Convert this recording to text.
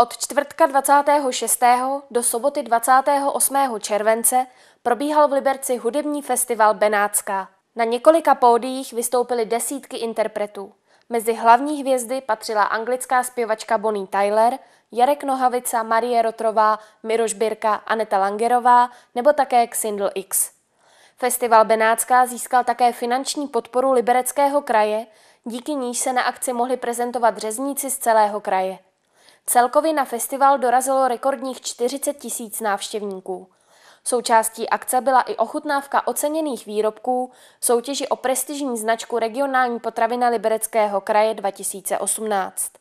Od čtvrtka 26. do soboty 28. července probíhal v Liberci hudební festival Benátská. Na několika pódiích vystoupily desítky interpretů. Mezi hlavní hvězdy patřila anglická zpěvačka Bonnie Tyler, Jarek Nohavica, Marie Rotrová, Miroš Birka, Aneta Langerová nebo také Xindl X. Festival Benátská získal také finanční podporu libereckého kraje, díky níž se na akci mohli prezentovat řezníci z celého kraje. Celkově na festival dorazilo rekordních 40 tisíc návštěvníků. Součástí akce byla i ochutnávka oceněných výrobků v soutěži o prestižní značku regionální potravina Libereckého kraje 2018.